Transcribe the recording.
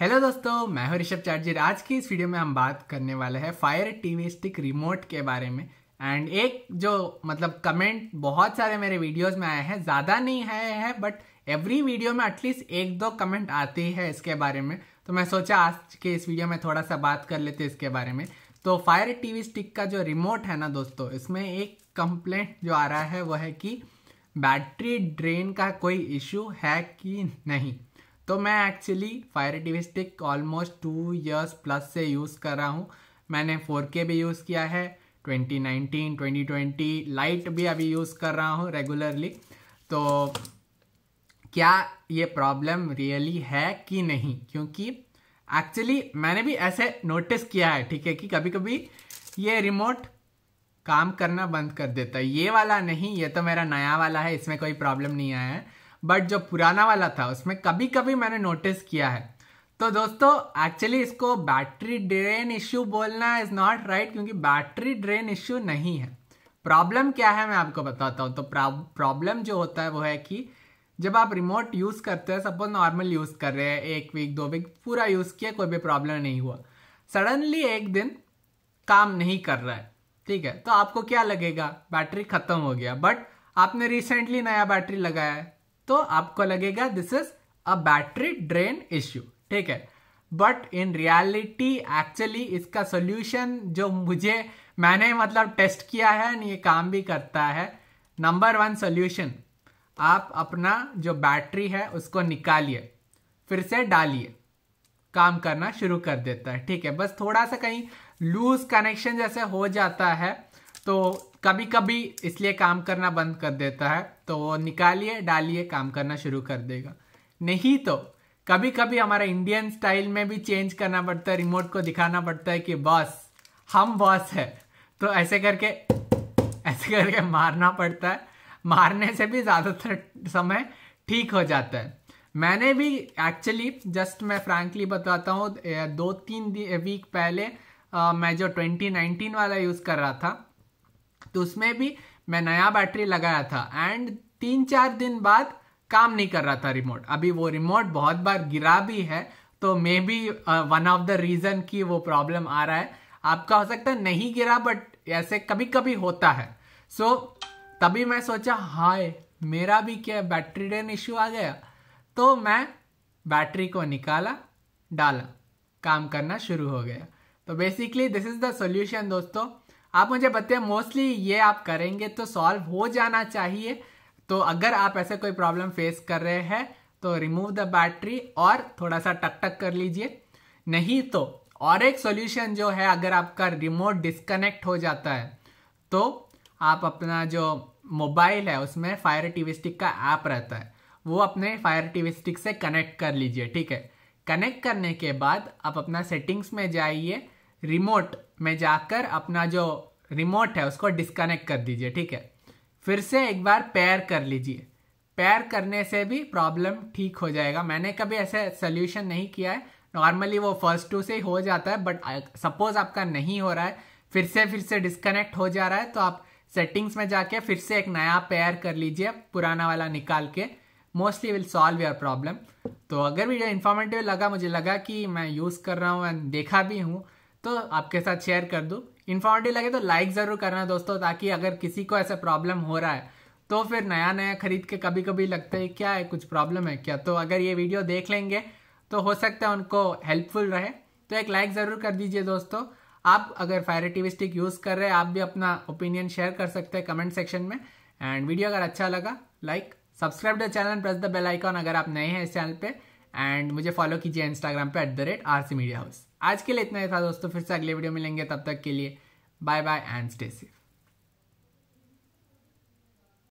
hello दोस्तों मैं हूं ऋषभ चार्जर आज की इस वीडियो में हम बात करने वाले हैं फायर टीवी स्टिक रिमोट के बारे में एंड एक जो मतलब कमेंट बहुत सारे मेरे वीडियोस में आए हैं ज़्यादा नहीं आए हैं बट एवरी वीडियो में एटलीस्ट एक दो कमेंट आते ही है इसके बारे में तो मैं सोचा आज के इस वीडियो में थोड़ा सा बात कर लेते इसके बारे में तो फायर टी स्टिक का जो रिमोट है ना दोस्तों इसमें एक कंप्लेंट जो आ रहा है वह है कि बैटरी ड्रेन का कोई इशू है कि नहीं तो मैं actually fire TV stick almost two years plus से यूज़ कर रहा हूँ मैंने फोर के भी यूज़ किया है 2019, 2020 लाइट भी अभी यूज़ कर रहा हूँ रेगुलरली तो क्या ये प्रॉब्लम रियली है कि नहीं क्योंकि एक्चुअली मैंने भी ऐसे नोटिस किया है ठीक है कि कभी कभी ये रिमोट काम करना बंद कर देता है ये वाला नहीं ये तो मेरा नया वाला है इसमें कोई प्रॉब्लम नहीं आया है बट जो पुराना वाला था उसमें कभी कभी मैंने नोटिस किया है तो दोस्तों एक्चुअली इसको बैटरी ड्रेन इश्यू बोलना इज नॉट राइट क्योंकि बैटरी ड्रेन इश्यू नहीं है प्रॉब्लम क्या है मैं आपको बताता हूँ तो प्रॉब्लम जो होता है वो है कि जब आप रिमोट यूज़ करते हैं सपोज नॉर्मल यूज़ कर रहे हैं एक वीक दो वीक पूरा यूज़ किया कोई भी प्रॉब्लम नहीं हुआ सडनली एक दिन काम नहीं कर रहा है ठीक है तो आपको क्या लगेगा बैटरी ख़त्म हो गया बट आपने रिसेंटली नया बैटरी लगाया है तो आपको लगेगा this is a battery drain issue ठीक है बट इन रियलिटी एक्चुअली इसका सोल्यूशन जो मुझे मैंने मतलब टेस्ट किया है ये काम भी करता है नंबर वन सोल्यूशन आप अपना जो बैटरी है उसको निकालिए फिर से डालिए काम करना शुरू कर देता है ठीक है बस थोड़ा सा कहीं लूज कनेक्शन जैसे हो जाता है तो कभी कभी इसलिए काम करना बंद कर देता है तो वो निकालिए डालिए काम करना शुरू कर देगा नहीं तो कभी कभी हमारा इंडियन स्टाइल में भी चेंज करना पड़ता है रिमोट को दिखाना पड़ता है कि बॉस हम बॉस है तो ऐसे करके ऐसे करके मारना पड़ता है मारने से भी ज़्यादातर समय ठीक हो जाता है मैंने भी एक्चुअली जस्ट मैं फ्रैंकली बताता हूँ दो तीन वीक पहले आ, मैं जो 2019 वाला यूज़ कर रहा था तो उसमें भी मैं नया बैटरी लगाया था एंड तीन चार दिन बाद काम नहीं कर रहा था रिमोट अभी वो रिमोट बहुत बार गिरा भी है तो maybe one of the reason की वो प्रॉब्लम आ रहा है आपका हो सकता है नहीं गिरा बट ऐसे कभी कभी होता है सो so, तभी मैं सोचा हाय मेरा भी क्या बैटरी डेन इश्यू आ गया तो मैं बैटरी को निकाला डाला काम करना शुरू हो गया तो basically this is the solution दोस्तों आप मुझे बताइए मोस्टली ये आप करेंगे तो सॉल्व हो जाना चाहिए तो अगर आप ऐसे कोई प्रॉब्लम फेस कर रहे हैं तो रिमूव द बैटरी और थोड़ा सा टक टक कर लीजिए नहीं तो और एक सॉल्यूशन जो है अगर आपका रिमोट डिस्कनेक्ट हो जाता है तो आप अपना जो मोबाइल है उसमें फायर टीवी स्टिक का ऐप रहता है वो अपने फायर टीवी स्टिक से कनेक्ट कर लीजिए ठीक है कनेक्ट करने के बाद आप अपना सेटिंग्स में जाइए रिमोट में जाकर अपना जो रिमोट है उसको डिस्कनेक्ट कर दीजिए ठीक है फिर से एक बार पैर कर लीजिए पैर करने से भी प्रॉब्लम ठीक हो जाएगा मैंने कभी ऐसे सोल्यूशन नहीं किया है नॉर्मली वो फर्स्ट टू से ही हो जाता है बट सपोज uh, आपका नहीं हो रहा है फिर से फिर से डिस्कनेक्ट हो जा रहा है तो आप सेटिंग्स में जाके फिर से एक नया पेयर कर लीजिए पुराना वाला निकाल के mostly will solve your problem तो अगर वीडियो इन्फॉर्मेटिव लगा मुझे लगा कि मैं यूज़ कर रहा हूँ एंड देखा भी हूँ तो आपके साथ शेयर कर दूँ इन्फॉर्मेटिव लगे तो लाइक ज़रूर करना दोस्तों ताकि अगर किसी को ऐसा प्रॉब्लम हो रहा है तो फिर नया नया खरीद के कभी कभी लगता है क्या है कुछ प्रॉब्लम है क्या तो अगर ये वीडियो देख लेंगे तो हो सकता है उनको हेल्पफुल रहे तो एक लाइक ज़रूर कर दीजिए दोस्तों आप अगर फायर टी स्टिक यूज़ कर रहे हैं आप भी अपना ओपिनियन शेयर कर सकते हैं कमेंट सेक्शन में एंड वीडियो अगर अच्छा लगा like subscribe the channel press the bell icon अगर आप नए हैं इस चैनल पे एंड मुझे फॉलो कीजिए इंस्टाग्राम पे at the rate R C media house आज के लिए इतना ही था दोस्तों फिर से अगले वीडियो मिलेंगे तब तक के लिए bye bye and stay safe